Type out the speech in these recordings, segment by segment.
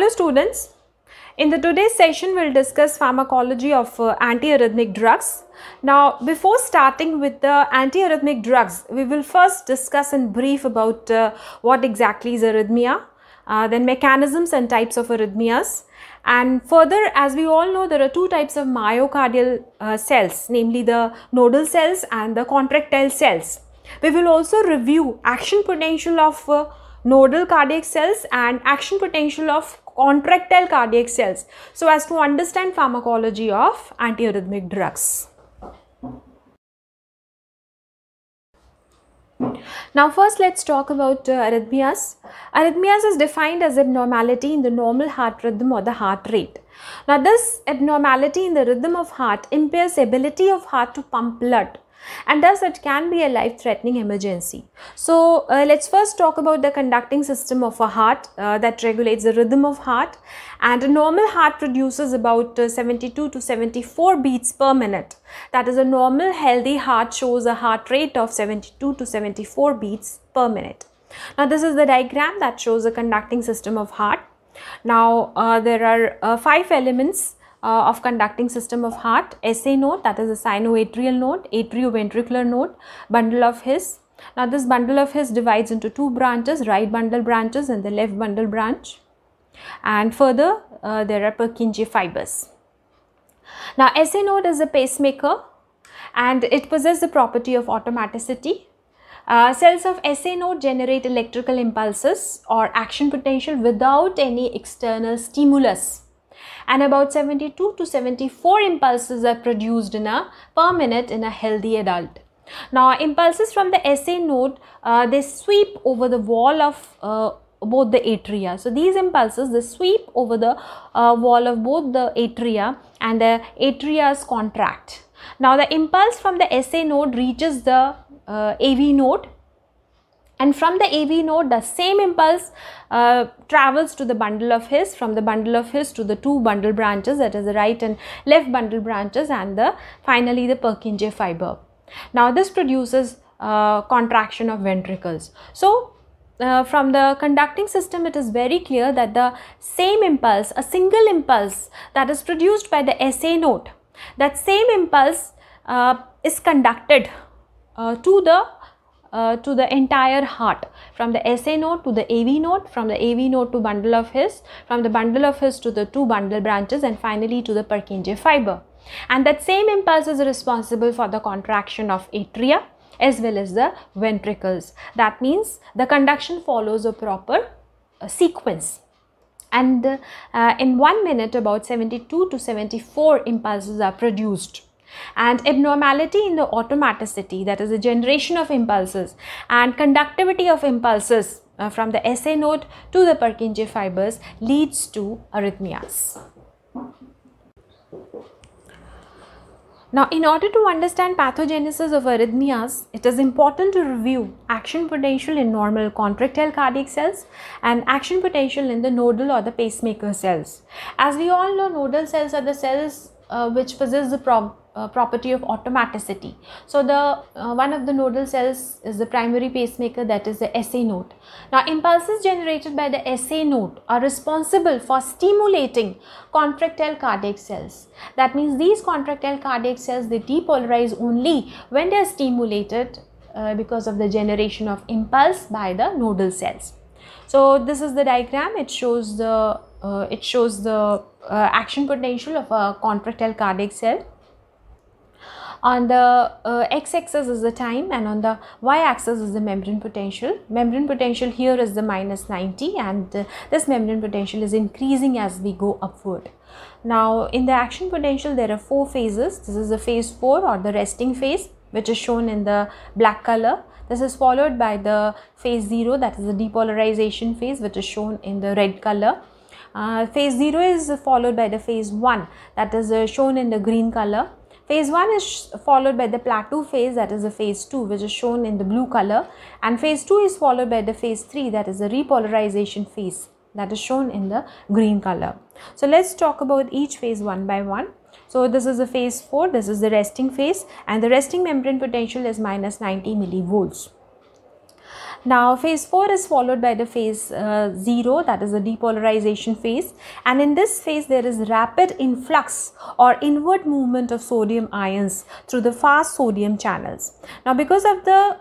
Hello students, in the today's session we'll discuss pharmacology of uh, antiarrhythmic drugs. Now before starting with the antiarrhythmic drugs, we will first discuss in brief about uh, what exactly is arrhythmia, uh, then mechanisms and types of arrhythmias and further as we all know there are two types of myocardial uh, cells namely the nodal cells and the contractile cells. We will also review action potential of uh, nodal cardiac cells and action potential of contractile cardiac cells so as to understand pharmacology of antiarrhythmic drugs. Now first let's talk about uh, arrhythmias. Arrhythmias is defined as abnormality in the normal heart rhythm or the heart rate. Now this abnormality in the rhythm of heart impairs ability of heart to pump blood and thus it can be a life threatening emergency. So uh, let's first talk about the conducting system of a heart uh, that regulates the rhythm of heart and a normal heart produces about uh, 72 to 74 beats per minute. That is a normal healthy heart shows a heart rate of 72 to 74 beats per minute. Now this is the diagram that shows the conducting system of heart. Now uh, there are uh, five elements uh, of conducting system of heart SA node that is the sinoatrial node, atrioventricular node, bundle of His. Now this bundle of His divides into two branches, right bundle branches and the left bundle branch and further uh, there are Purkinje fibers. Now SA node is a pacemaker and it possesses the property of automaticity uh, cells of SA node generate electrical impulses or action potential without any external stimulus and about 72 to 74 impulses are produced in a per minute in a healthy adult. Now impulses from the SA node, uh, they sweep over the wall of uh, both the atria. So these impulses, they sweep over the uh, wall of both the atria and the atrias contract. Now the impulse from the SA node reaches the uh, AV node and from the AV node the same impulse uh, travels to the bundle of his from the bundle of his to the two bundle branches that is the right and left bundle branches and the finally the Purkinje fiber. Now this produces uh, contraction of ventricles. So uh, from the conducting system it is very clear that the same impulse a single impulse that is produced by the SA node that same impulse uh, is conducted uh, to the uh, to the entire heart from the SA node to the AV node, from the AV node to bundle of His, from the bundle of His to the two bundle branches and finally to the Purkinje fiber. And that same impulse is responsible for the contraction of atria as well as the ventricles. That means the conduction follows a proper uh, sequence and uh, in one minute about 72 to 74 impulses are produced and abnormality in the automaticity that is the generation of impulses and conductivity of impulses uh, from the SA node to the Purkinje fibers leads to arrhythmias. Now, in order to understand pathogenesis of arrhythmias, it is important to review action potential in normal contractile cardiac cells and action potential in the nodal or the pacemaker cells. As we all know, nodal cells are the cells uh, which possess the uh, property of automaticity. So the uh, one of the nodal cells is the primary pacemaker that is the SA node. Now impulses generated by the SA node are responsible for stimulating contractile cardiac cells. That means these contractile cardiac cells they depolarize only when they are stimulated uh, because of the generation of impulse by the nodal cells. So this is the diagram it shows the uh, it shows the uh, action potential of a contractile cardiac cell. On the uh, x-axis is the time and on the y-axis is the membrane potential. Membrane potential here is the minus 90 and uh, this membrane potential is increasing as we go upward. Now in the action potential there are four phases. This is the phase 4 or the resting phase which is shown in the black color. This is followed by the phase 0 that is the depolarization phase which is shown in the red color. Uh, phase 0 is followed by the phase 1 that is uh, shown in the green color Phase 1 is followed by the plateau phase that is the phase 2 which is shown in the blue color and phase 2 is followed by the phase 3 that is the repolarization phase that is shown in the green color. So let's talk about each phase one by one. So this is the phase 4, this is the resting phase and the resting membrane potential is minus 90 millivolts. Now phase 4 is followed by the phase uh, 0 that is the depolarization phase and in this phase there is rapid influx or inward movement of sodium ions through the fast sodium channels. Now because of the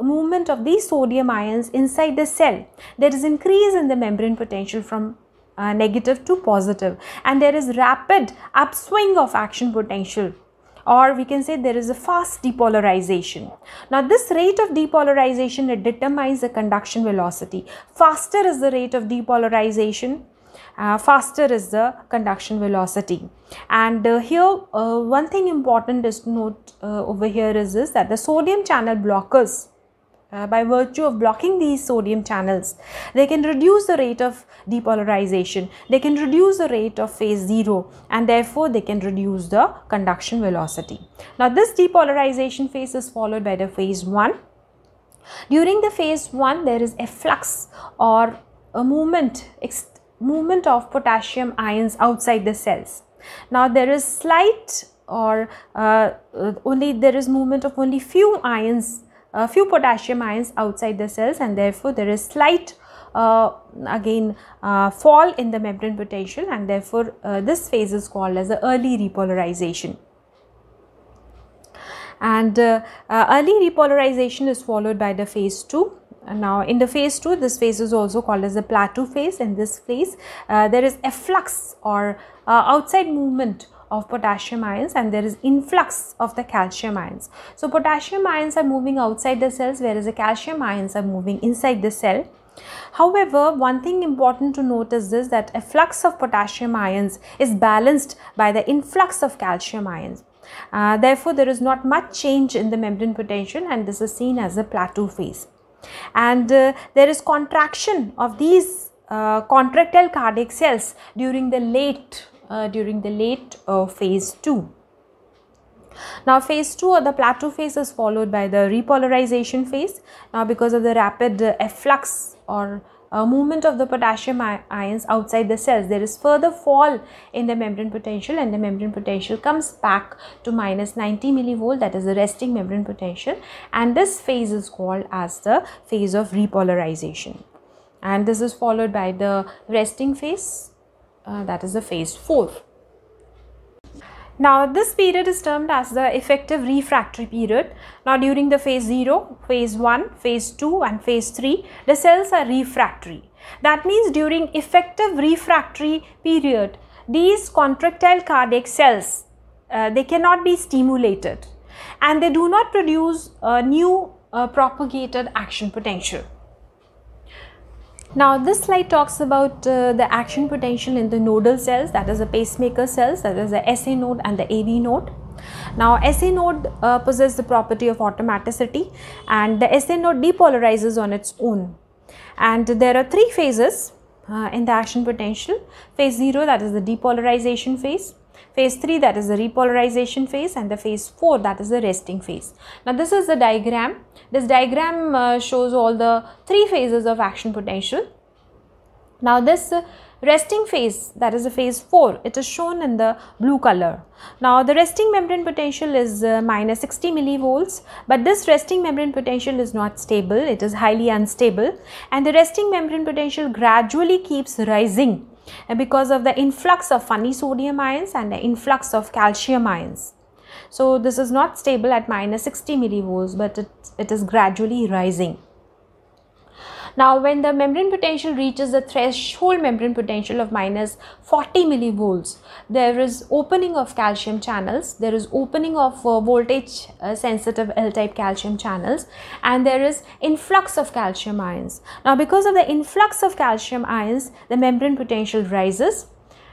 movement of these sodium ions inside the cell there is increase in the membrane potential from uh, negative to positive and there is rapid upswing of action potential or we can say there is a fast depolarization. Now this rate of depolarization it determines the conduction velocity. Faster is the rate of depolarization uh, faster is the conduction velocity and uh, here uh, one thing important is to note uh, over here is this that the sodium channel blockers uh, by virtue of blocking these sodium channels they can reduce the rate of depolarization they can reduce the rate of phase zero and therefore they can reduce the conduction velocity now this depolarization phase is followed by the phase one during the phase one there is a flux or a movement movement of potassium ions outside the cells now there is slight or uh, only there is movement of only few ions a few potassium ions outside the cells and therefore there is slight uh, again uh, fall in the membrane potential and therefore uh, this phase is called as the early repolarization and uh, uh, early repolarization is followed by the phase 2 now in the phase 2 this phase is also called as the plateau phase in this phase uh, there is efflux or outside movement of potassium ions and there is influx of the calcium ions. So potassium ions are moving outside the cells whereas the calcium ions are moving inside the cell. However, one thing important to note is this that a flux of potassium ions is balanced by the influx of calcium ions. Uh, therefore, there is not much change in the membrane potential and this is seen as a plateau phase. And uh, there is contraction of these uh, contractile cardiac cells during the late uh, during the late uh, phase 2. Now phase 2 or the plateau phase is followed by the repolarization phase. Now because of the rapid uh, efflux or uh, movement of the potassium ions outside the cells there is further fall in the membrane potential and the membrane potential comes back to minus 90 millivolt that is the resting membrane potential and this phase is called as the phase of repolarization and this is followed by the resting phase uh, that is the phase 4. Now this period is termed as the effective refractory period. Now during the phase 0, phase 1, phase 2 and phase 3 the cells are refractory. That means during effective refractory period these contractile cardiac cells uh, they cannot be stimulated and they do not produce a new uh, propagated action potential. Now this slide talks about uh, the action potential in the nodal cells that is the pacemaker cells that is the SA node and the AV node. Now SA node uh, possesses the property of automaticity and the SA node depolarizes on its own and there are three phases uh, in the action potential phase 0 that is the depolarization phase phase 3 that is the repolarization phase and the phase 4 that is the resting phase. Now this is the diagram. This diagram uh, shows all the three phases of action potential. Now this uh, resting phase that is the phase 4 it is shown in the blue color now the resting membrane potential is uh, minus 60 millivolts but this resting membrane potential is not stable it is highly unstable and the resting membrane potential gradually keeps rising because of the influx of funny sodium ions and the influx of calcium ions. So this is not stable at minus 60 millivolts but it, it is gradually rising. Now when the membrane potential reaches the threshold membrane potential of minus 40 millivolts, there is opening of calcium channels, there is opening of uh, voltage uh, sensitive L-type calcium channels and there is influx of calcium ions. Now because of the influx of calcium ions, the membrane potential rises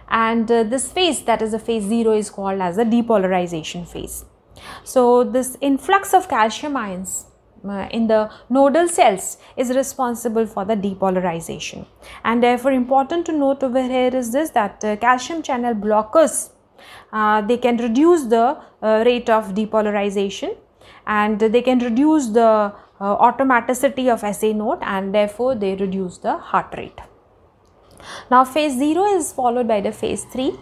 and uh, this phase that is the phase 0 is called as a depolarization phase. So this influx of calcium ions in the nodal cells is responsible for the depolarization and therefore important to note over here is this that uh, calcium channel blockers uh, they can reduce the uh, rate of depolarization and they can reduce the uh, automaticity of SA node and therefore they reduce the heart rate. Now phase 0 is followed by the phase 3.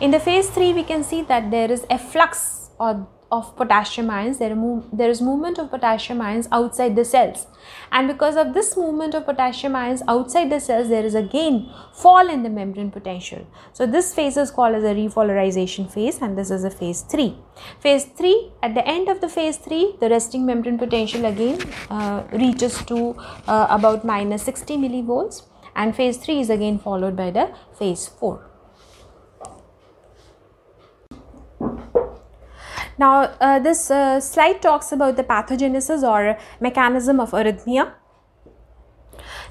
In the phase 3 we can see that there is efflux or of potassium ions there, there is movement of potassium ions outside the cells and because of this movement of potassium ions outside the cells there is again fall in the membrane potential so this phase is called as a repolarization phase and this is a phase 3 phase 3 at the end of the phase 3 the resting membrane potential again uh, reaches to uh, about minus 60 millivolts and phase 3 is again followed by the phase 4 Now, uh, this uh, slide talks about the pathogenesis or mechanism of arrhythmia.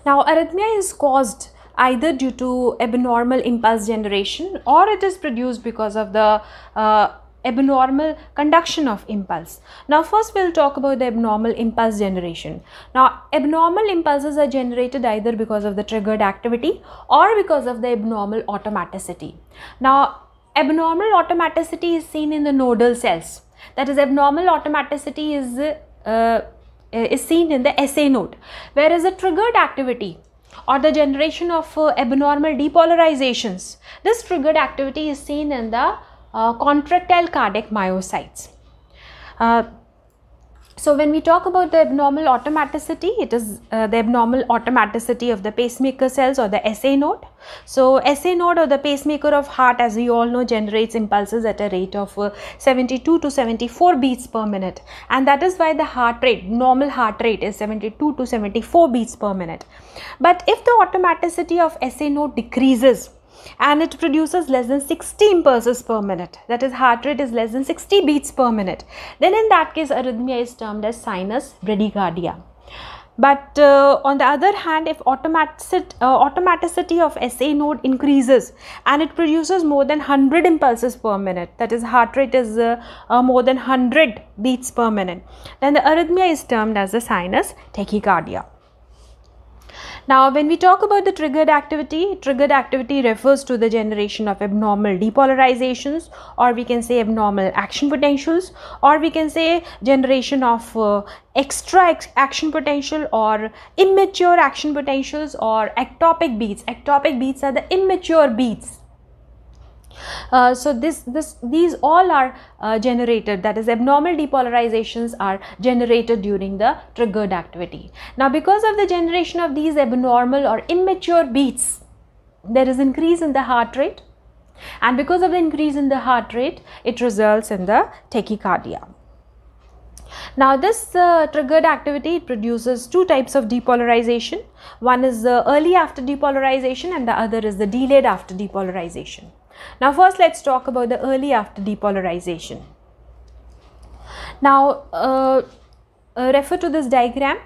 Now, arrhythmia is caused either due to abnormal impulse generation or it is produced because of the uh, abnormal conduction of impulse. Now first we'll talk about the abnormal impulse generation. Now abnormal impulses are generated either because of the triggered activity or because of the abnormal automaticity. Now abnormal automaticity is seen in the nodal cells. That is, abnormal automaticity is, uh, uh is seen in the SA node, whereas a triggered activity or the generation of uh, abnormal depolarizations, this triggered activity is seen in the uh, contractile cardiac myocytes. Uh, so when we talk about the abnormal automaticity, it is uh, the abnormal automaticity of the pacemaker cells or the SA node. So SA node or the pacemaker of heart as we all know generates impulses at a rate of uh, 72 to 74 beats per minute and that is why the heart rate, normal heart rate is 72 to 74 beats per minute. But if the automaticity of SA node decreases and it produces less than 16 pulses per minute that is heart rate is less than 60 beats per minute then in that case arrhythmia is termed as sinus bradycardia but uh, on the other hand if uh, automaticity of sa node increases and it produces more than 100 impulses per minute that is heart rate is uh, uh more than 100 beats per minute then the arrhythmia is termed as the sinus tachycardia now, when we talk about the triggered activity, triggered activity refers to the generation of abnormal depolarizations or we can say abnormal action potentials or we can say generation of uh, extra ex action potential or immature action potentials or ectopic beats. Ectopic beats are the immature beats uh, so this, this, these all are uh, generated that is abnormal depolarizations are generated during the triggered activity. Now because of the generation of these abnormal or immature beats there is increase in the heart rate and because of the increase in the heart rate it results in the tachycardia. Now this uh, triggered activity produces two types of depolarization. One is the early after depolarization and the other is the delayed after depolarization. Now first let's talk about the early after depolarization. Now uh, uh, refer to this diagram.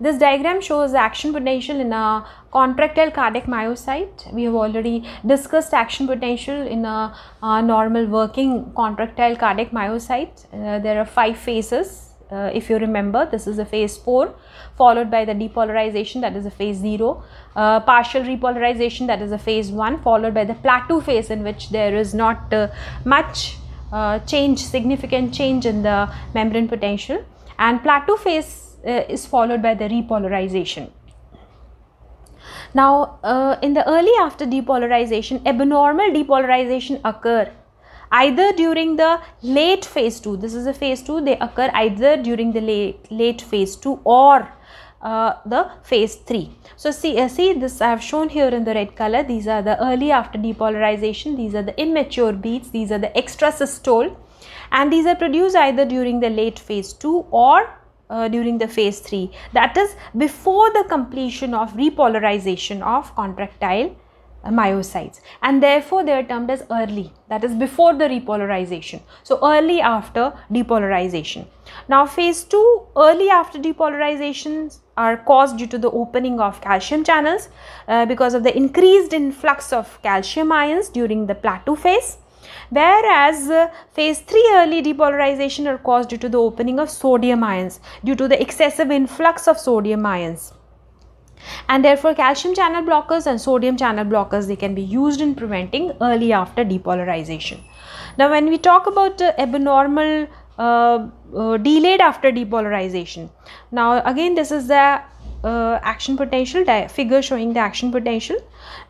This diagram shows action potential in a contractile cardiac myocyte. We have already discussed action potential in a, a uh, normal working contractile cardiac myocyte. Uh, there are five phases uh, if you remember this is a phase 4 followed by the depolarization that is a phase 0 uh, partial repolarization that is a phase 1 followed by the plateau phase in which there is not uh, much uh, change significant change in the membrane potential and plateau phase uh, is followed by the repolarization now uh, in the early after depolarization abnormal depolarization occur either during the late phase 2 this is a phase 2 they occur either during the late late phase 2 or uh, the phase 3. So see, uh, see this I have shown here in the red color these are the early after depolarization these are the immature beads these are the extrasystole and these are produced either during the late phase 2 or uh, during the phase 3 that is before the completion of repolarization of contractile uh, myocytes and therefore they are termed as early that is before the repolarization so early after depolarization now phase 2 early after depolarizations are caused due to the opening of calcium channels uh, because of the increased influx of calcium ions during the plateau phase whereas uh, phase 3 early depolarization are caused due to the opening of sodium ions due to the excessive influx of sodium ions and therefore calcium channel blockers and sodium channel blockers they can be used in preventing early after depolarization. Now when we talk about uh, abnormal uh, uh, delayed after depolarization. Now again this is the uh, action potential figure showing the action potential.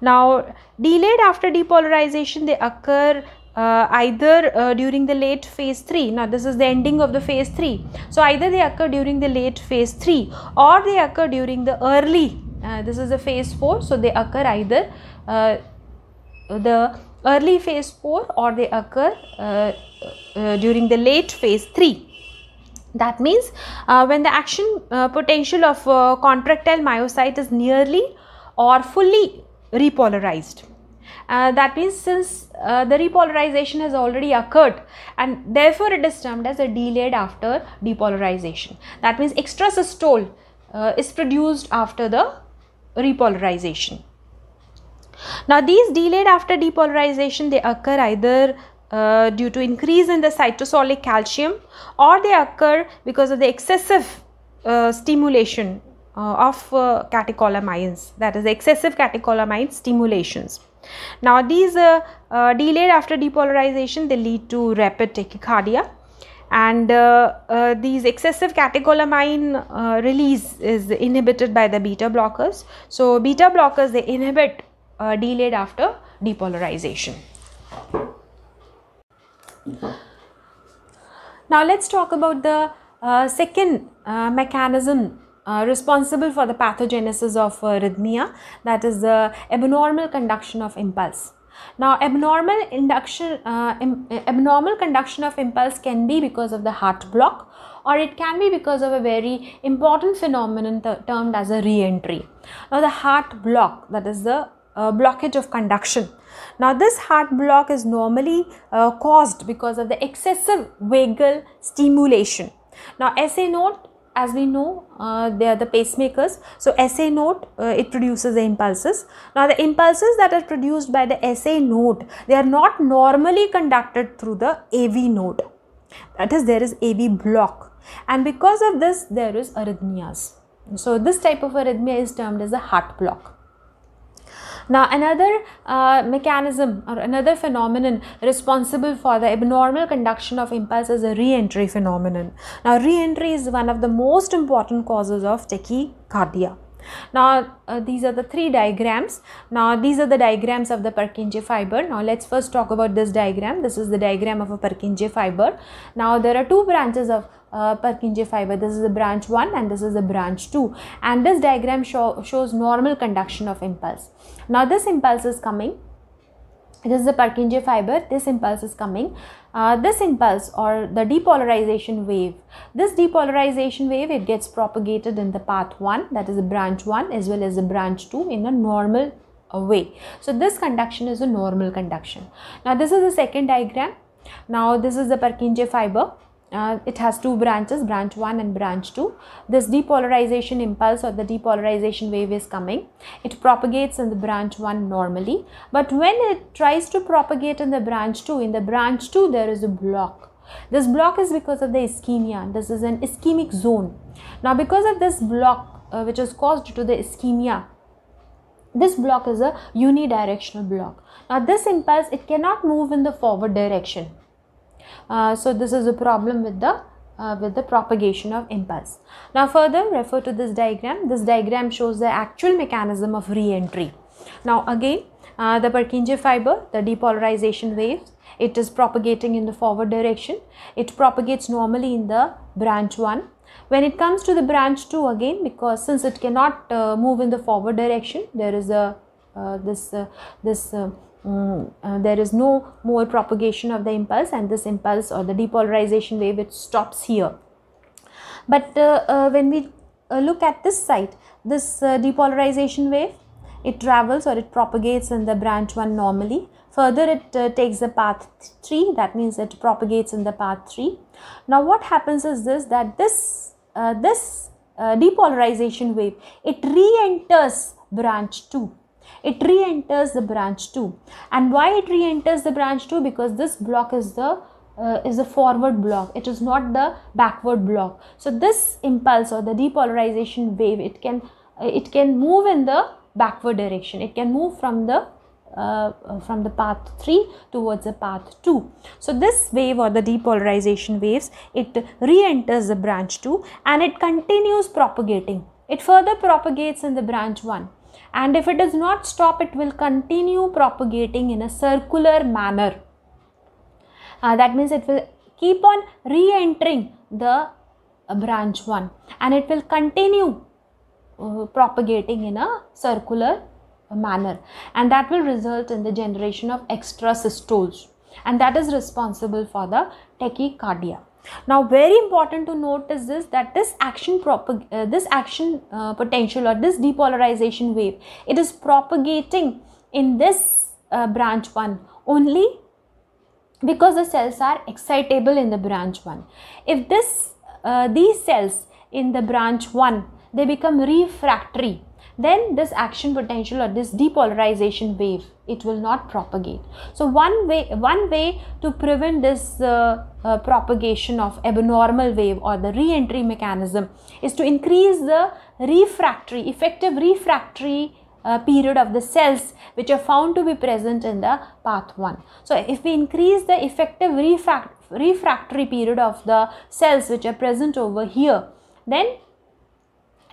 Now delayed after depolarization they occur uh, either uh, during the late phase 3 now this is the ending of the phase 3 so either they occur during the late phase 3 or they occur during the early uh, this is the phase 4 so they occur either uh, the early phase 4 or they occur uh, during the late phase 3 that means uh, when the action uh, potential of uh, contractile myocyte is nearly or fully repolarized that means since the repolarization has already occurred and therefore it is termed as a delayed after depolarization that means extra systole is produced after the repolarization. Now these delayed after depolarization they occur either uh, due to increase in the cytosolic calcium or they occur because of the excessive uh, stimulation uh, of uh, catecholamines that is excessive catecholamine stimulations. Now these uh, uh, delayed after depolarization they lead to rapid tachycardia and uh, uh, these excessive catecholamine uh, release is inhibited by the beta blockers. So, beta blockers they inhibit delayed after depolarization. Now, let us talk about the uh, second uh, mechanism uh, responsible for the pathogenesis of arrhythmia that is the abnormal conduction of impulse. Now abnormal induction, uh, uh, abnormal conduction of impulse can be because of the heart block or it can be because of a very important phenomenon termed as a re-entry. Now the heart block that is the uh, blockage of conduction. Now this heart block is normally uh, caused because of the excessive vagal stimulation. Now SA note as we know uh, they are the pacemakers so SA node uh, it produces the impulses now the impulses that are produced by the SA node they are not normally conducted through the AV node that is there is AV block and because of this there is arrhythmias so this type of arrhythmia is termed as a heart block now another uh, mechanism or another phenomenon responsible for the abnormal conduction of impulse is a re-entry phenomenon. Now re-entry is one of the most important causes of tachycardia. Now uh, these are the three diagrams. Now these are the diagrams of the Purkinje fiber. Now let's first talk about this diagram. This is the diagram of a Purkinje fiber. Now there are two branches of uh, Purkinje fiber. This is the branch 1 and this is the branch 2 and this diagram show, shows normal conduction of impulse. Now this impulse is coming this is the Purkinje fiber, this impulse is coming. Uh, this impulse or the depolarization wave, this depolarization wave, it gets propagated in the path 1 that is the branch 1 as well as the branch 2 in a normal way. So this conduction is a normal conduction. Now this is the second diagram. Now this is the Purkinje fiber uh, it has two branches branch 1 and branch 2 this depolarization impulse or the depolarization wave is coming it propagates in the branch 1 normally but when it tries to propagate in the branch 2 in the branch 2 there is a block this block is because of the ischemia this is an ischemic zone now because of this block uh, which is caused to the ischemia this block is a unidirectional block now this impulse it cannot move in the forward direction uh, so this is a problem with the uh, with the propagation of impulse. Now further refer to this diagram. This diagram shows the actual mechanism of re-entry. Now again uh, the Purkinje fiber, the depolarization waves, it is propagating in the forward direction. It propagates normally in the branch 1. When it comes to the branch 2 again because since it cannot uh, move in the forward direction there is a uh, this uh, this um, uh, there is no more propagation of the impulse and this impulse or the depolarization wave it stops here but uh, uh, when we uh, look at this site this uh, depolarization wave it travels or it propagates in the branch 1 normally further it uh, takes the path 3 that means it propagates in the path 3 now what happens is this that this this depolarization wave it re-enters branch 2 it re-enters the branch 2 and why it re-enters the branch 2 because this block is the uh, is the forward block it is not the backward block so this impulse or the depolarization wave it can uh, it can move in the backward direction it can move from the uh, uh from the path 3 towards the path 2 so this wave or the depolarization waves it re-enters the branch 2 and it continues propagating it further propagates in the branch 1 and if it does not stop it will continue propagating in a circular manner uh, that means it will keep on re-entering the uh, branch 1 and it will continue uh, propagating in a circular manner and that will result in the generation of extra systoles, and that is responsible for the tachycardia now very important to note is this that this action propag- uh, this action uh, potential or this depolarization wave it is propagating in this uh, branch 1 only because the cells are excitable in the branch 1 if this uh, these cells in the branch 1 they become refractory then this action potential or this depolarization wave it will not propagate so one way one way to prevent this uh, uh, propagation of abnormal wave or the re-entry mechanism is to increase the refractory effective refractory uh, period of the cells which are found to be present in the path 1. So, if we increase the effective refract refractory period of the cells which are present over here, then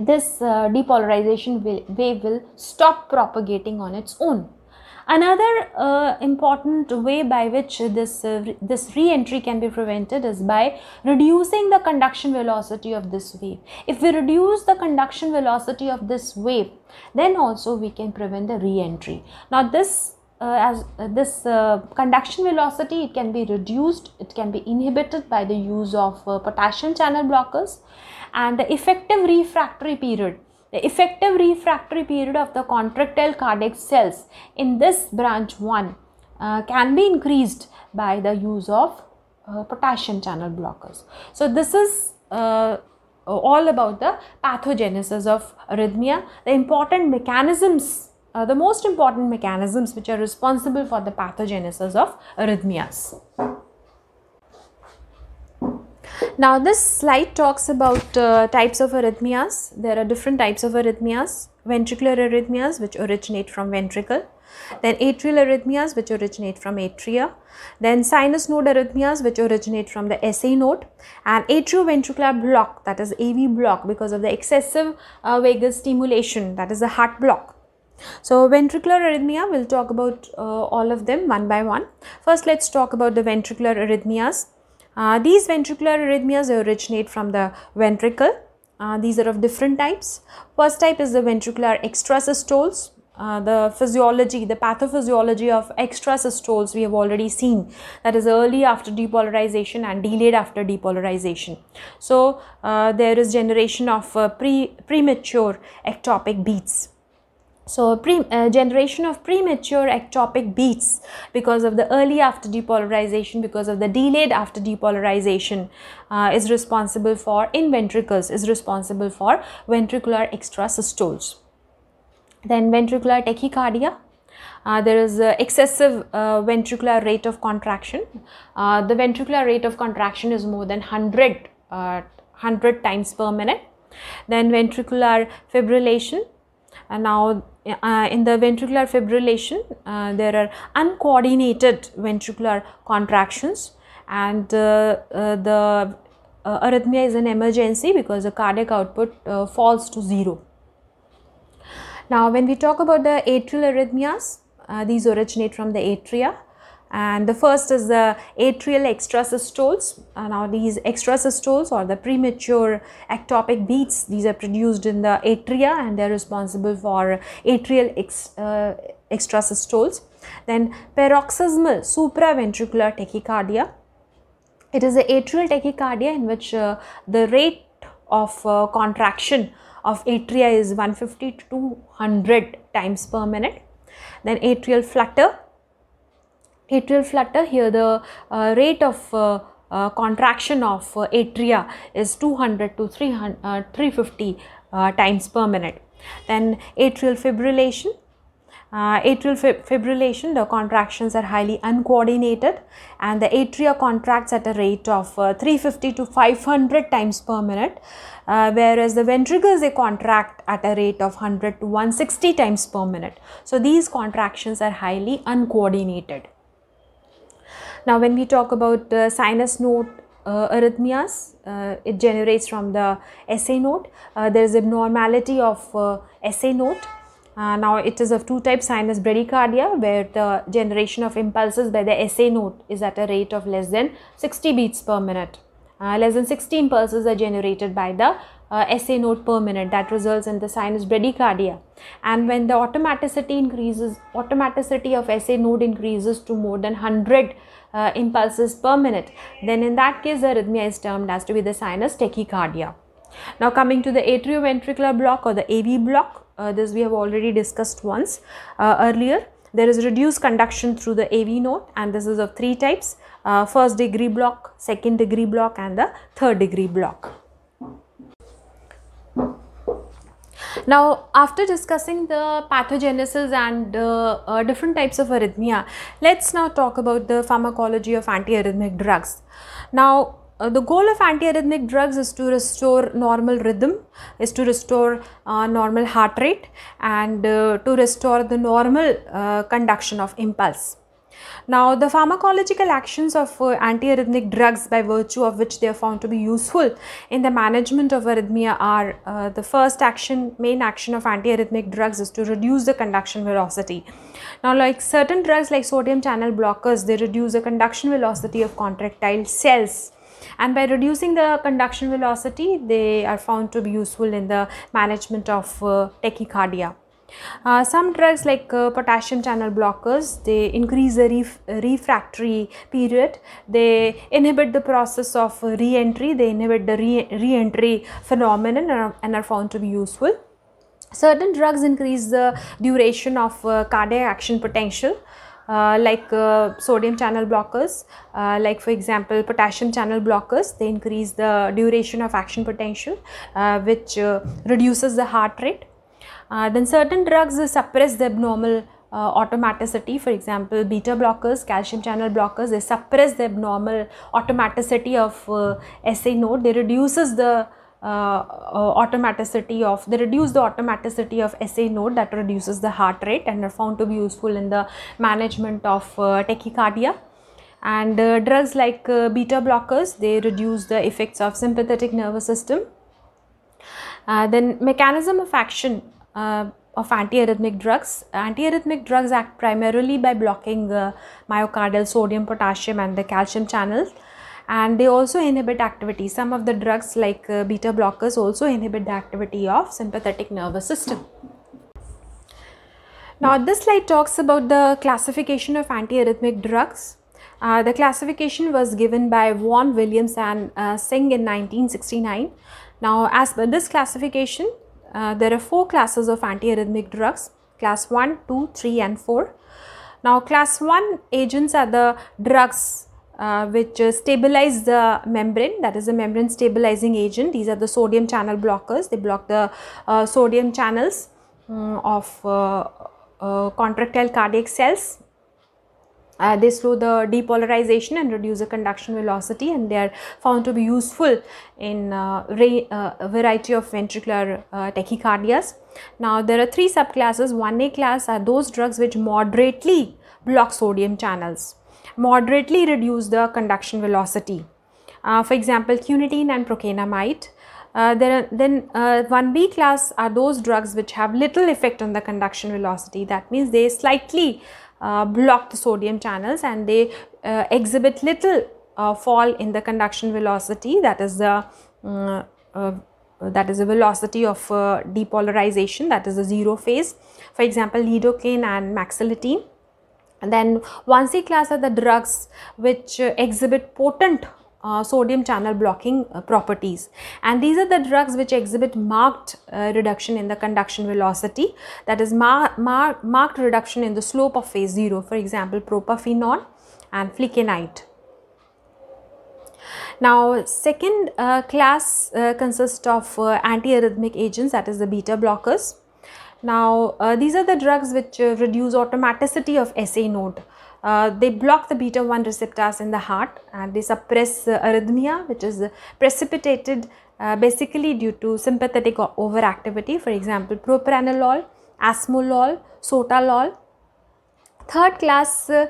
this uh, depolarization wave will stop propagating on its own. Another uh, important way by which this, uh, re this re-entry can be prevented is by reducing the conduction velocity of this wave. If we reduce the conduction velocity of this wave, then also we can prevent the re-entry. Now this uh, as uh, this uh, conduction velocity it can be reduced it can be inhibited by the use of uh, potassium channel blockers and the effective refractory period the effective refractory period of the contractile cardiac cells in this branch 1 uh, can be increased by the use of uh, potassium channel blockers. So this is uh, all about the pathogenesis of arrhythmia, the important mechanisms, uh, the most important mechanisms which are responsible for the pathogenesis of arrhythmias. Now this slide talks about uh, types of arrhythmias. There are different types of arrhythmias. Ventricular arrhythmias which originate from ventricle. Then atrial arrhythmias which originate from atria. Then sinus node arrhythmias which originate from the SA node. And atrioventricular block that is AV block because of the excessive uh, vagus stimulation that is the heart block. So ventricular arrhythmia, we'll talk about uh, all of them one by one. First, let's talk about the ventricular arrhythmias. Uh, these ventricular arrhythmias originate from the ventricle. Uh, these are of different types. First type is the ventricular extrasystoles. Uh, the physiology, the pathophysiology of extrasystoles we have already seen that is early after depolarization and delayed after depolarization. So, uh, there is generation of uh, pre premature ectopic beats so a uh, generation of premature ectopic beats because of the early after depolarization because of the delayed after depolarization uh, is responsible for in ventricles is responsible for ventricular extrasystoles then ventricular tachycardia uh, there is uh, excessive uh, ventricular rate of contraction uh, the ventricular rate of contraction is more than 100 100 times per minute then ventricular fibrillation and now uh, in the ventricular fibrillation, uh, there are uncoordinated ventricular contractions and uh, uh, the uh, arrhythmia is an emergency because the cardiac output falls to zero. Now when we talk about the atrial arrhythmias, these originate from the atria and the first is the atrial extrasystoles. Uh, now these extrasystoles or the premature ectopic beats, these are produced in the atria and they are responsible for atrial ex, uh, extrasystoles. Then paroxysmal supraventricular tachycardia. It is the atrial tachycardia in which uh, the rate of uh, contraction of atria is 150 to 200 times per minute. Then atrial flutter atrial flutter here the uh, rate of uh, uh, contraction of uh, atria is 200 to 300, uh, 350 uh, times per minute. Then atrial fibrillation, atrial fibrillation the contractions are highly uncoordinated and the atria contracts at a rate of 350 to 500 times per minute whereas the ventricles they contract at a rate of 100 to 160 times per minute. So these contractions are highly uncoordinated. Now, when we talk about uh, sinus note uh, arrhythmias, uh, it generates from the SA note. Uh, there is abnormality of uh, SA note. Uh, now, it is of two types sinus bradycardia, where the generation of impulses by the SA note is at a rate of less than 60 beats per minute. less than 60 impulses are generated by the uh, SA note per minute that results in the sinus bradycardia and when the automaticity increases automaticity of SA node increases to more than 100 uh, per minute. then in that case the arrhythmia is termed as to be the sinus tachycardia. Now coming to the atrioventricular block or the AV block, uh, this we have already discussed once uh, earlier. There is reduced conduction through the AV node and this is of three types, uh, first degree block, second degree block and the third degree block. Now, after discussing the pathogenesis and uh, uh, different types of arrhythmia, let's now talk about the pharmacology of antiarrhythmic drugs. Now, uh, the goal of antiarrhythmic drugs is to restore normal rhythm is to restore uh, normal heart rate and uh, to restore the normal uh, conduction of impulse now, the pharmacological actions of uh, antiarrhythmic drugs by virtue of which they are found to be useful in the management of arrhythmia are uh, the first action, main action of antiarrhythmic drugs is to reduce the conduction velocity. Now, like certain drugs like sodium channel blockers, they reduce the conduction velocity of contractile cells and by reducing the conduction velocity they are found to be useful in the management of uh, tachycardia uh, some drugs like uh, potassium channel blockers, they increase the ref refractory period, they inhibit the process of uh, re-entry, they inhibit the re-entry re phenomenon and are, found to be useful. Certain drugs increase the duration of uh, cardiac action potential. Uh, like uh, sodium channel blockers uh, like for example potassium channel blockers they increase the duration of action potential uh, which reduces the heart rate uh, then certain drugs suppress the abnormal uh, automaticity for example beta blockers calcium channel blockers they suppress the abnormal automaticity of uh, sa node they reduces the uh, uh, automaticity of they reduce the automaticity of sa node that reduces the heart rate and are found to be useful in the management of uh, tachycardia and drugs like beta blockers they reduce the effects of sympathetic nervous system then mechanism of action uh, of antiarrhythmic drugs. Antiarrhythmic drugs act primarily by blocking uh, myocardial sodium, potassium and the calcium channels and they also inhibit activity. Some of the drugs like uh, beta blockers also inhibit the activity of sympathetic nervous system. Now this slide talks about the classification of antiarrhythmic drugs. Uh, the classification was given by Vaughan Williams and uh, Singh in 1969. Now as per this classification, uh, there are four classes of antiarrhythmic drugs class 1, 2, 3 and 4. Now class 1 agents are the drugs uh, which uh, stabilize the membrane that is the membrane stabilizing agent these are the sodium channel blockers they block the uh, sodium channels um, of uh, uh, contractile cardiac cells uh, they slow the depolarization and reduce the conduction velocity and they are found to be useful in uh, uh a variety of ventricular uh, tachycardias. Now there are three subclasses. 1A class are those drugs which moderately block sodium channels, moderately reduce the conduction velocity. for example, cunidine and procainamide. Uh, then uh, 1b class are those drugs which have little effect on the conduction velocity that means they slightly uh, block the sodium channels and they uh, exhibit little uh, fall in the conduction velocity that is the mm, uh, that is the velocity of depolarization that is the zero phase for example lidocaine and maxillatine and then once c class are the drugs which exhibit potent uh, sodium channel blocking uh, properties and these are the drugs which exhibit marked uh, reduction in the conduction velocity that is mar mar marked reduction in the slope of phase 0 for example propafenone and fliconite. Now second uh, class uh, consists of uh, antiarrhythmic agents that is the beta blockers. Now these are the drugs which reduce automaticity of SA node uh, they block the beta 1 receptors in the heart and they suppress uh, arrhythmia which is precipitated uh, basically due to sympathetic overactivity for example propranolol asmolol sotalol third class uh,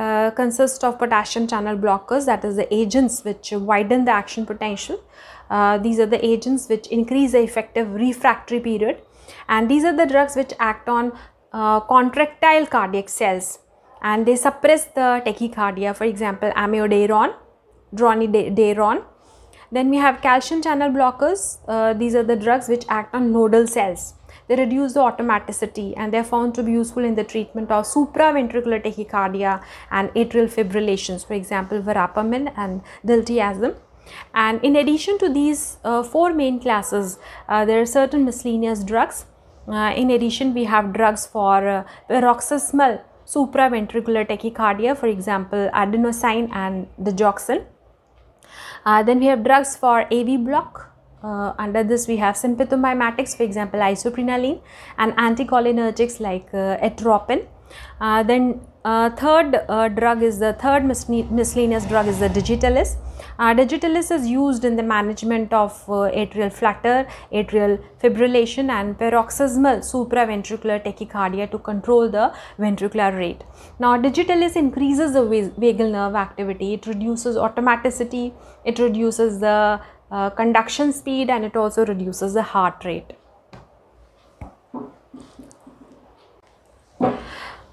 uh, consists of potassium channel blockers that is the agents which widen the action potential uh, these are the agents which increase the effective refractory period and these are the drugs which act on uh, contractile cardiac cells and they suppress the tachycardia. For example, amiodaron, dronidaron. Then we have calcium channel blockers. Uh, these are the drugs which act on nodal cells. They reduce the automaticity and they are found to be useful in the treatment of supraventricular tachycardia and atrial fibrillations. For example, verapamil and diltiazem. And in addition to these uh, four main classes, uh, there are certain miscellaneous drugs. Uh, in addition, we have drugs for uh, paroxysmal supraventricular tachycardia, for example, adenosine and the Uh, then we have drugs for AV block. Uh, under this we have sympathomimetics, for example, isoprenaline and anticholinergics like uh, atropine. Uh, then uh, third uh, drug is the third miscellaneous drug is the digitalis. Uh, digitalis is used in the management of uh, atrial flutter, atrial fibrillation and paroxysmal supraventricular tachycardia to control the ventricular rate. Now digitalis increases the vagal nerve activity, it reduces automaticity, it reduces the uh, conduction speed and it also reduces the heart rate.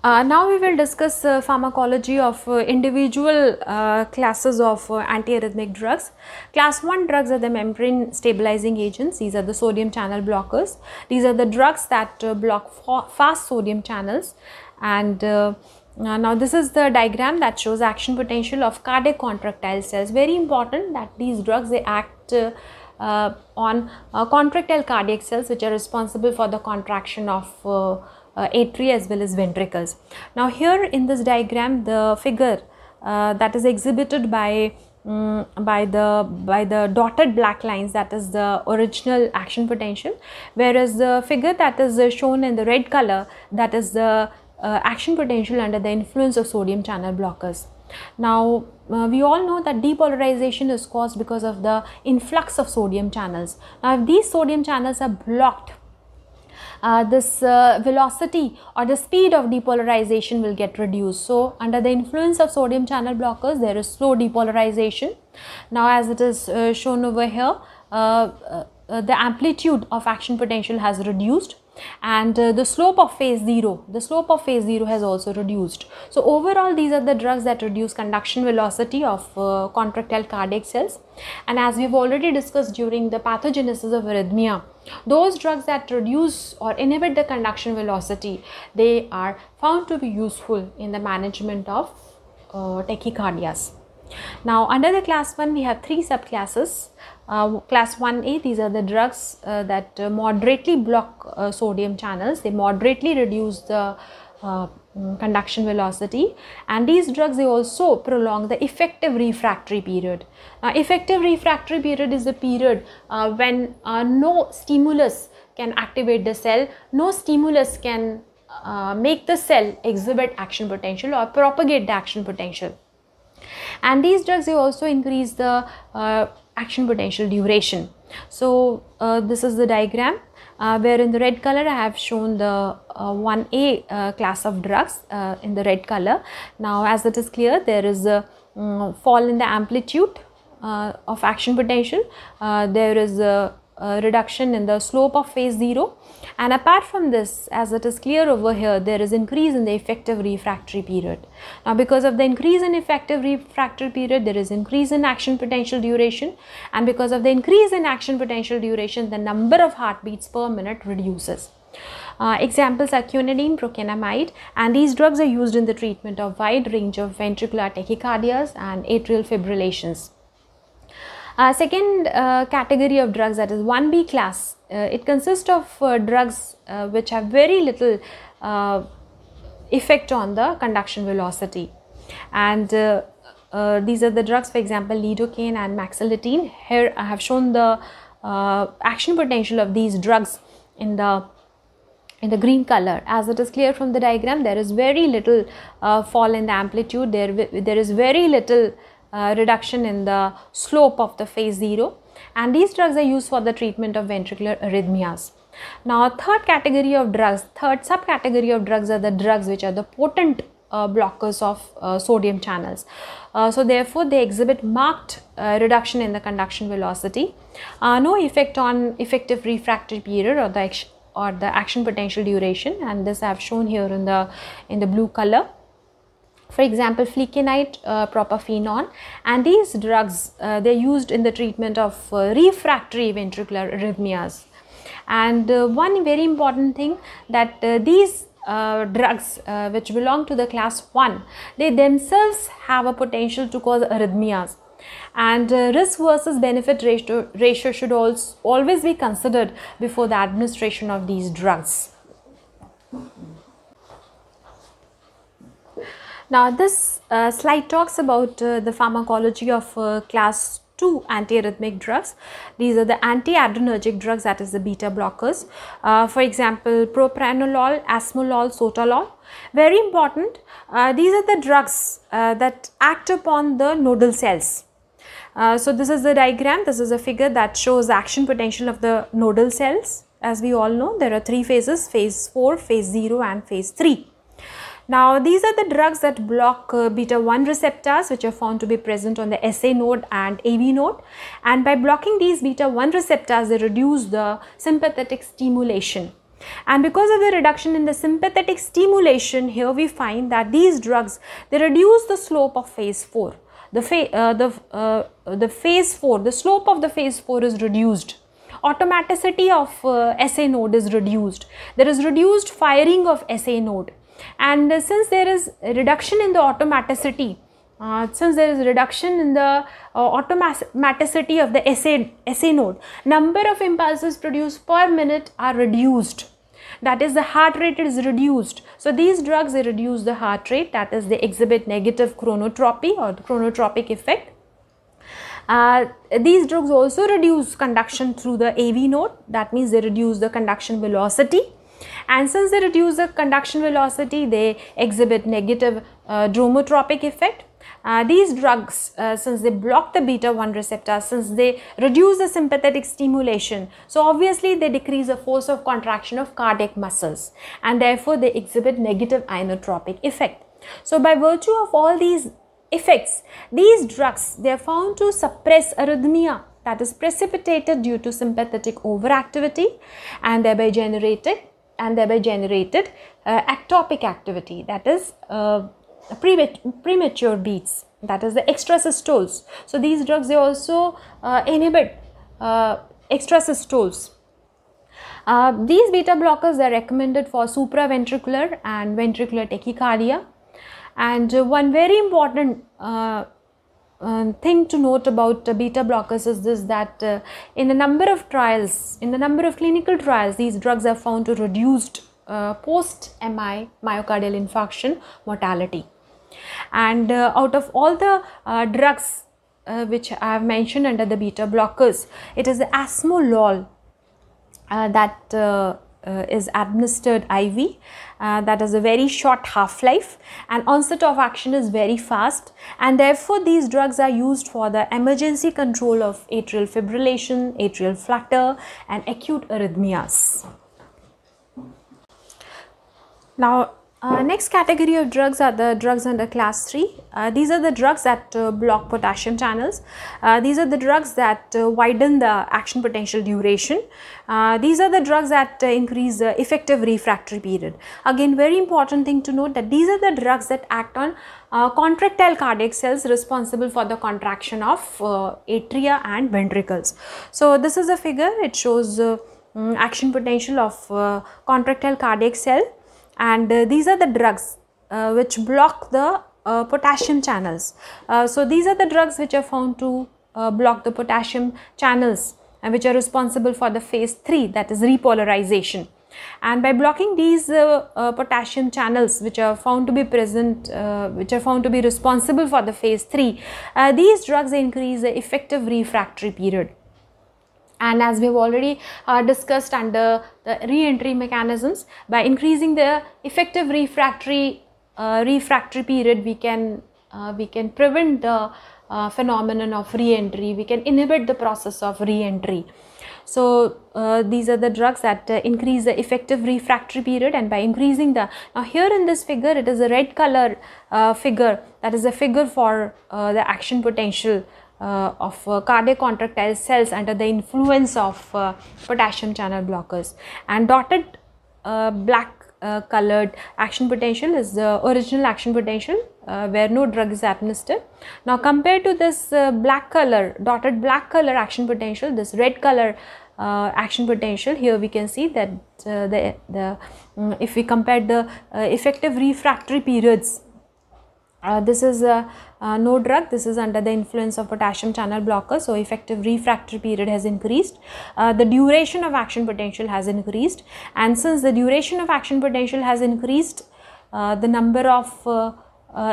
Uh, now we will discuss uh, pharmacology of uh, individual uh, classes of uh, antiarrhythmic drugs. Class 1 drugs are the membrane stabilizing agents. These are the sodium channel blockers. These are the drugs that uh, block fast sodium channels and now this is the diagram that shows action potential of cardiac contractile cells. Very important that these drugs they act on contractile cardiac cells which are responsible for the contraction of uh, atria as well as ventricles. Now here in this diagram the figure uh, that is exhibited by um, by the by the dotted black lines that is the original action potential whereas the figure that is uh, shown in the red color that is the uh, action potential under the influence of sodium channel blockers. Now uh, we all know that depolarization is caused because of the influx of sodium channels. Now if these sodium channels are blocked uh, this uh, velocity or the speed of depolarization will get reduced. So, under the influence of sodium channel blockers, there is slow depolarization. Now, as it is uh, shown over here, uh, uh, the amplitude of action potential has reduced and uh, the slope of phase 0 the slope of phase 0 has also reduced so overall these are the drugs that reduce conduction velocity of uh, contractile cardiac cells and as we've already discussed during the pathogenesis of arrhythmia those drugs that reduce or inhibit the conduction velocity they are found to be useful in the management of uh, tachycardias now under the class 1 we have three subclasses uh, class 1a these are the drugs uh, that uh, moderately block uh, sodium channels they moderately reduce the uh, mm, conduction velocity and these drugs they also prolong the effective refractory period now effective refractory period is the period when no stimulus can activate the cell no stimulus can make the cell exhibit action potential or propagate the action potential and these drugs they also increase the action potential duration. So uh, this is the diagram uh, where in the red color I have shown the 1A uh, uh, class of drugs uh, in the red color. Now as it is clear there is a um, fall in the amplitude of action potential. there is a uh, reduction in the slope of phase 0 and apart from this as it is clear over here there is increase in the effective refractory period now because of the increase in effective refractory period there is increase in action potential duration and because of the increase in action potential duration the number of heartbeats per minute reduces uh, examples are quinidine, procainamide and these drugs are used in the treatment of wide range of ventricular tachycardias and atrial fibrillations. Uh, second uh, category of drugs that is 1B class, uh, it consists of uh, drugs uh, which have very little effect on the conduction velocity and these are the drugs for example lidocaine and maxillatine. Here I have shown the action potential of these drugs in the in the green color as it is clear from the diagram there is very little uh, fall in the amplitude there there is very little uh, reduction in the slope of the phase 0 and these drugs are used for the treatment of ventricular arrhythmias. Now third category of drugs, third subcategory of drugs are the drugs which are the potent uh, blockers of uh, sodium channels. Uh, so therefore they exhibit marked uh, reduction in the conduction velocity, no effect on effective refractory period or the, or the action potential duration and this I have shown here in the, in the blue color for example flecainide, uh, propafenone and these drugs uh, they're used in the treatment of uh, refractory ventricular arrhythmias and uh, one very important thing that uh, these uh, drugs which belong to the class 1 they themselves have a potential to cause arrhythmias and risk versus benefit ratio, ratio should also always be considered before the administration of these drugs. Now this uh, slide talks about uh, the pharmacology of uh, class 2 antiarrhythmic drugs. These are the antiadrenergic drugs that is the beta blockers. Uh, for example, propranolol, asmolol, sotalol. Very important, uh, these are the drugs uh, that act upon the nodal cells. so this is the diagram, this is a figure that shows action potential of the nodal cells. As we all know, there are three phases, phase 4, phase 0 and phase 3. Now these are the drugs that block uh, beta 1 receptors which are found to be present on the SA node and AV node and by blocking these beta 1 receptors they reduce the sympathetic stimulation. And because of the reduction in the sympathetic stimulation here we find that these drugs they reduce the slope of phase 4. The, fa uh, the, uh, the phase 4, the slope of the phase 4 is reduced automaticity of uh, SA node is reduced. There is reduced firing of SA node. And uh, since there is reduction in the automaticity, uh, since there is reduction in the uh, automaticity of the SA SA node, number of impulses produced per minute are reduced. That is the heart rate is reduced. So these drugs they reduce the heart rate that is they exhibit negative chronotropy or chronotropic effect. Uh, these drugs also reduce conduction through the AV node that means they reduce the conduction velocity and since they reduce the conduction velocity, they exhibit negative uh, dromotropic effect. Uh, these drugs, uh, since they block the beta 1 receptor, since they reduce the sympathetic stimulation, so obviously they decrease the force of contraction of cardiac muscles and therefore they exhibit negative inotropic effect. So, by virtue of all these effects, these drugs they are found to suppress arrhythmia that is precipitated due to sympathetic overactivity and thereby generating and thereby generated uh, ectopic activity that is uh, premature beats that is the extrasystoles so these drugs they also uh, inhibit uh, extrasystoles uh, these beta blockers are recommended for supraventricular and ventricular tachycardia and uh, one very important uh, uh, thing to note about uh, beta blockers is this that uh, in a number of trials in the number of clinical trials these drugs are found to reduce uh, post mi myocardial infarction mortality and uh, out of all the uh, drugs which i have mentioned under the beta blockers it is the asmolol that uh, is administered IV. Uh, that is a very short half-life and onset of action is very fast and therefore these drugs are used for the emergency control of atrial fibrillation, atrial flutter and acute arrhythmias. Now uh, next category of drugs are the drugs under class 3. Uh, these are the drugs that uh, block potassium channels. Uh, these are the drugs that uh, widen the action potential duration. Uh, these are the drugs that increase the effective refractory period. Again, very important thing to note that these are the drugs that act on contractile cardiac cells responsible for the contraction of atria and ventricles. So, this is a figure. It shows mm, action potential of contractile cardiac cell and uh, these are the drugs uh, which block the uh, potassium channels. so these are the drugs which are found to block the potassium channels and which are responsible for the phase 3 that is repolarization and by blocking these uh, uh, potassium channels which are found to be present uh, which are found to be responsible for the phase 3 these drugs increase the effective refractory period and as we have already uh, discussed under the re-entry mechanisms by increasing the effective refractory uh, refractory period we can uh, we can prevent the uh, phenomenon of re-entry we can inhibit the process of re-entry so uh, these are the drugs that uh, increase the effective refractory period and by increasing the now here in this figure it is a red color uh, figure that is a figure for uh, the action potential uh, of uh, cardiac contractile cells under the influence of uh, potassium channel blockers and dotted uh, black uh, colored action potential is the original action potential uh, where no drug is administered. Now compared to this black color dotted black color action potential this red color action potential here we can see that the, the um, if we compare the effective refractory periods uh, this is uh, no drug this is under the influence of potassium channel blocker so effective refractory period has increased uh, the duration of action potential has increased and since the duration of action potential has increased uh, the number of uh,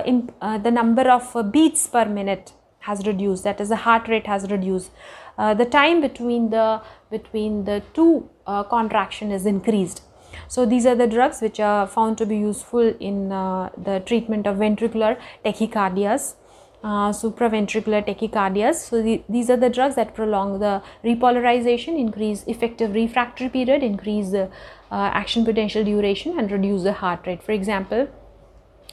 imp, the number of beats per minute has reduced that is the heart rate has reduced the time between the between the two contraction is increased so these are the drugs which are found to be useful in uh, the treatment of ventricular tachycardias. Uh, supraventricular tachycardias. So the, these are the drugs that prolong the repolarization, increase effective refractory period, increase the uh, action potential duration and reduce the heart rate. For example,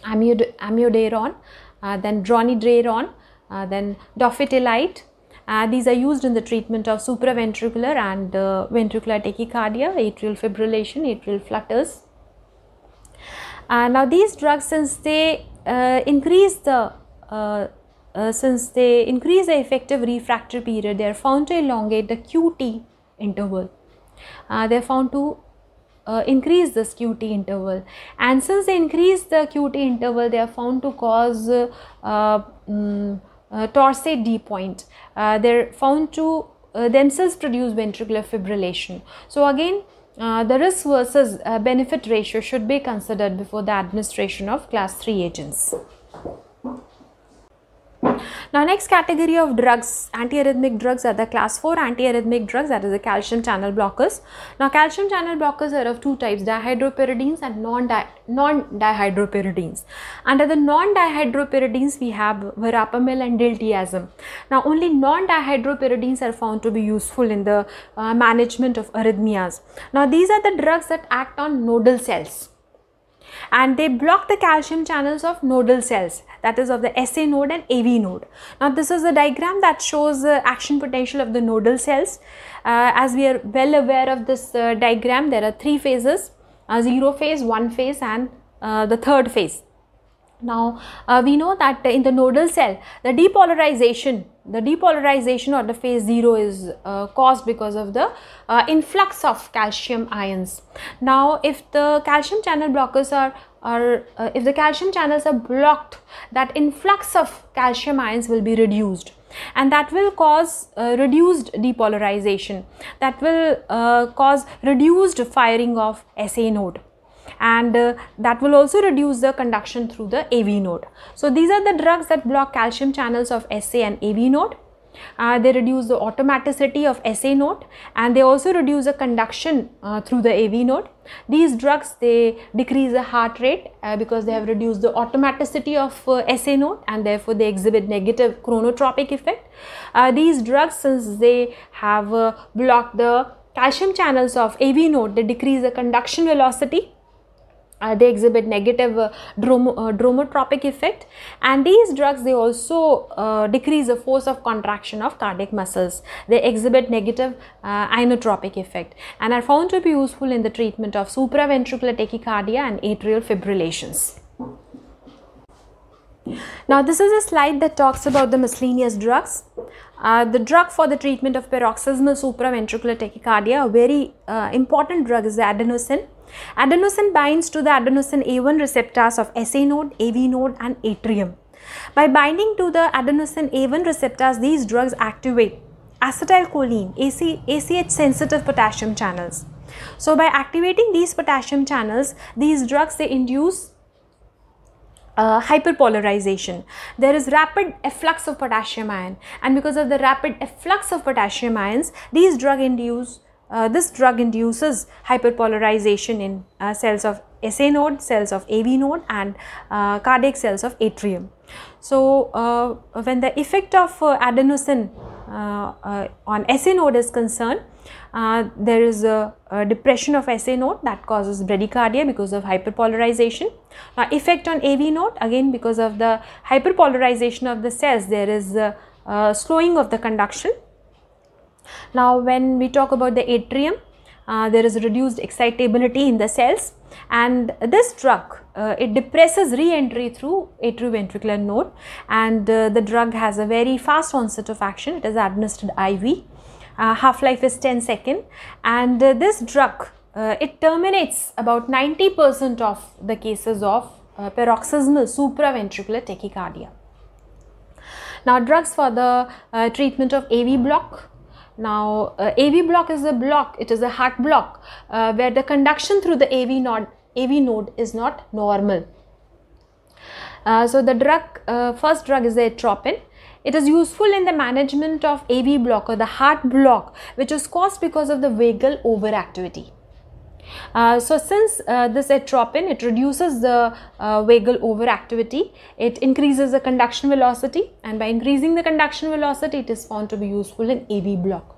amiodarone, uh, then dronidrarone, uh, then dofetilite, uh, these are used in the treatment of supraventricular and uh, ventricular tachycardia, atrial fibrillation, atrial flutters. Uh, now these drugs since they uh, increase the uh, uh, since they increase the effective refractory period, they are found to elongate the QT interval. they are found to uh, increase this QT interval and since they increase the QT interval they are found to cause uh, uh, um, uh, torsade D point. Uh, they're found to uh, themselves produce ventricular fibrillation. So again, uh, the risk versus uh, benefit ratio should be considered before the administration of class 3 agents. Now next category of drugs, antiarrhythmic drugs are the class 4 antiarrhythmic drugs that is the calcium channel blockers. Now calcium channel blockers are of two types dihydropyridines and non-dihydropyridines. Non Under the non-dihydropyridines we have verapamil and diltiazem. Now only non-dihydropyridines are found to be useful in the uh, management of arrhythmias. Now these are the drugs that act on nodal cells and they block the calcium channels of nodal cells that is of the SA node and AV node. Now this is a diagram that shows the action potential of the nodal cells. Uh, as we are well aware of this uh, diagram there are three phases, uh, zero phase, one phase and uh, the third phase. Now, uh, we know that in the nodal cell, the depolarization, the depolarization or the phase 0 is uh, caused because of the uh, influx of calcium ions. Now, if the calcium channel blockers are, are uh, if the calcium channels are blocked, that influx of calcium ions will be reduced and that will cause uh, reduced depolarization, that will uh, cause reduced firing of SA node and uh, that will also reduce the conduction through the AV node. So these are the drugs that block calcium channels of SA and AV node. Uh, they reduce the automaticity of SA node and they also reduce the conduction uh, through the AV node. These drugs they decrease the heart rate uh, because they have reduced the automaticity of uh, SA node and therefore they exhibit negative chronotropic effect. Uh, these drugs since they have uh, blocked the calcium channels of AV node they decrease the conduction velocity uh, they exhibit negative uh, drom uh, dromotropic effect and these drugs they also uh, decrease the force of contraction of cardiac muscles they exhibit negative uh, inotropic effect and are found to be useful in the treatment of supraventricular tachycardia and atrial fibrillations now this is a slide that talks about the miscellaneous drugs uh, the drug for the treatment of paroxysmal supraventricular tachycardia, a very uh, important drug is the adenosine. Adenosine binds to the adenosine A1 receptors of SA node, AV node and atrium. By binding to the adenosine A1 receptors, these drugs activate acetylcholine, AC, ACH sensitive potassium channels. So by activating these potassium channels, these drugs they induce uh, hyperpolarization. There is rapid efflux of potassium ion and because of the rapid efflux of potassium ions, these drug induce uh, this drug induces hyperpolarization in uh, cells of SA node, cells of AV node and uh, cardiac cells of atrium. So, uh, when the effect of uh, adenosine uh, on SA node is concerned, there is a, a, depression of SA node that causes bradycardia because of hyperpolarization. Now, effect on AV node again because of the hyperpolarization of the cells, there is slowing of the conduction now when we talk about the atrium, uh, there is reduced excitability in the cells and this drug uh, it depresses re-entry through atrioventricular node and uh, the drug has a very fast onset of action it is administered iv uh, half-life is 10 second and uh, this drug uh, it terminates about 90 percent of the cases of paroxysmal supraventricular tachycardia now drugs for the treatment of av block now, uh, AV block is a block, it is a heart block uh, where the conduction through the AV node, AV node is not normal. Uh, so, the drug, uh, first drug is the atropine. It is useful in the management of AV block or the heart block which is caused because of the vagal overactivity. Uh, so since uh, this atropin, it reduces the uh, vagal overactivity, it increases the conduction velocity and by increasing the conduction velocity, it is found to be useful in AV block.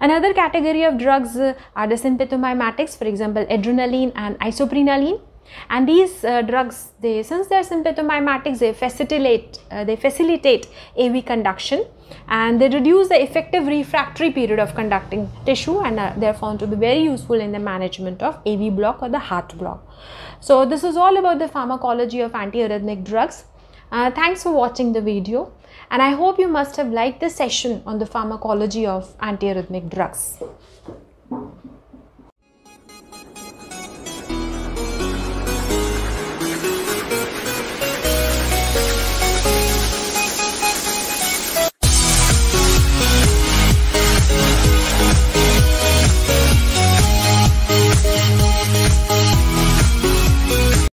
Another category of drugs are the sympathomimetics, for example, adrenaline and isoprenaline and these uh, drugs they since they are sympathomimetics, they facilitate uh, they facilitate AV conduction and they reduce the effective refractory period of conducting tissue and uh, they are found to be very useful in the management of AV block or the heart block. So this is all about the pharmacology of antiarrhythmic drugs. Uh, thanks for watching the video and I hope you must have liked this session on the pharmacology of antiarrhythmic drugs.